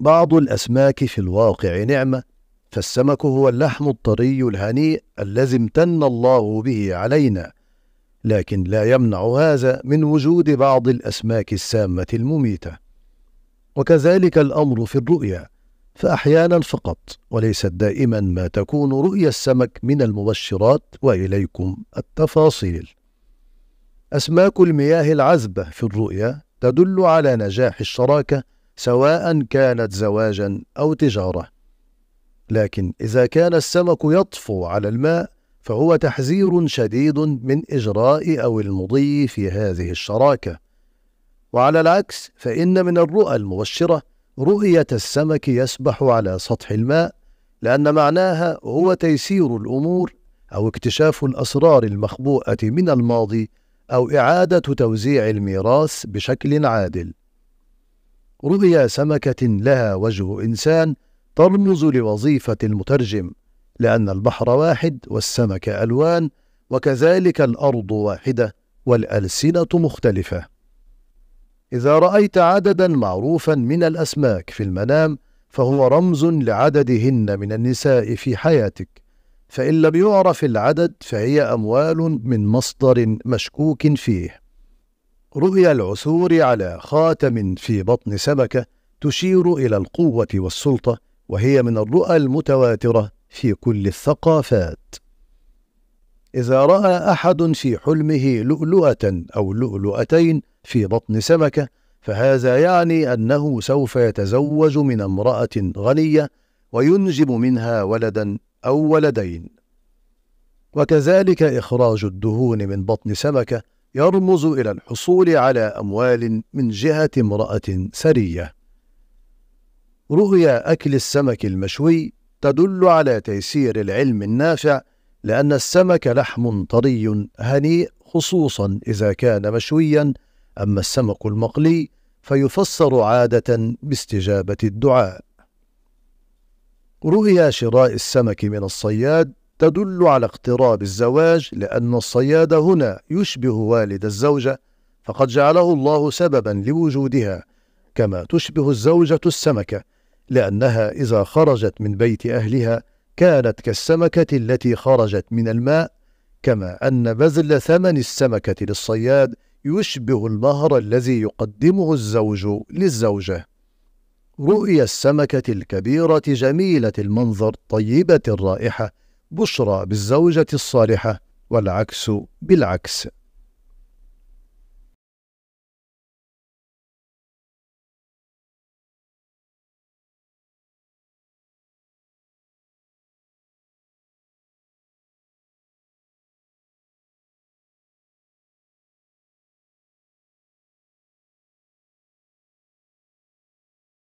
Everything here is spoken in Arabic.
بعض الأسماك في الواقع نعمة فالسمك هو اللحم الطري الهنيء الذي امتن الله به علينا لكن لا يمنع هذا من وجود بعض الأسماك السامة المميتة وكذلك الأمر في الرؤيا فأحيانا فقط وليست دائما ما تكون رؤيا السمك من المبشرات وإليكم التفاصيل أسماك المياه العذبة في الرؤيا تدل على نجاح الشراكة سواء كانت زواجا أو تجارة لكن إذا كان السمك يطفو على الماء فهو تحذير شديد من إجراء أو المضي في هذه الشراكة وعلى العكس فإن من الرؤى المبشرة رؤية السمك يسبح على سطح الماء لأن معناها هو تيسير الأمور أو اكتشاف الأسرار المخبوءة من الماضي أو إعادة توزيع الميراث بشكل عادل رؤيا سمكة لها وجه إنسان ترمز لوظيفة المترجم لأن البحر واحد والسمك ألوان وكذلك الأرض واحدة والألسنة مختلفة إذا رأيت عددا معروفا من الأسماك في المنام فهو رمز لعددهن من النساء في حياتك فإن لم يعرف العدد فهي أموال من مصدر مشكوك فيه رؤيا العثور على خاتم في بطن سمكة تشير إلى القوة والسلطة وهي من الرؤى المتواترة في كل الثقافات إذا رأى أحد في حلمه لؤلؤة أو لؤلؤتين في بطن سمكة فهذا يعني أنه سوف يتزوج من امرأة غنية وينجب منها ولدا أو ولدين وكذلك إخراج الدهون من بطن سمكة يرمز إلى الحصول على أموال من جهة امرأة ثرية. رؤيا أكل السمك المشوي تدل على تيسير العلم النافع لأن السمك لحم طري هنيء خصوصا إذا كان مشويا أما السمك المقلي فيفسر عادة باستجابة الدعاء. رؤيا شراء السمك من الصياد تدل على اقتراب الزواج لأن الصياد هنا يشبه والد الزوجة فقد جعله الله سببا لوجودها كما تشبه الزوجة السمكة لأنها إذا خرجت من بيت أهلها كانت كالسمكة التي خرجت من الماء كما أن بذل ثمن السمكة للصياد يشبه المهر الذي يقدمه الزوج للزوجة رؤيا السمكة الكبيرة جميلة المنظر طيبة الرائحة بشرى بالزوجة الصالحة والعكس بالعكس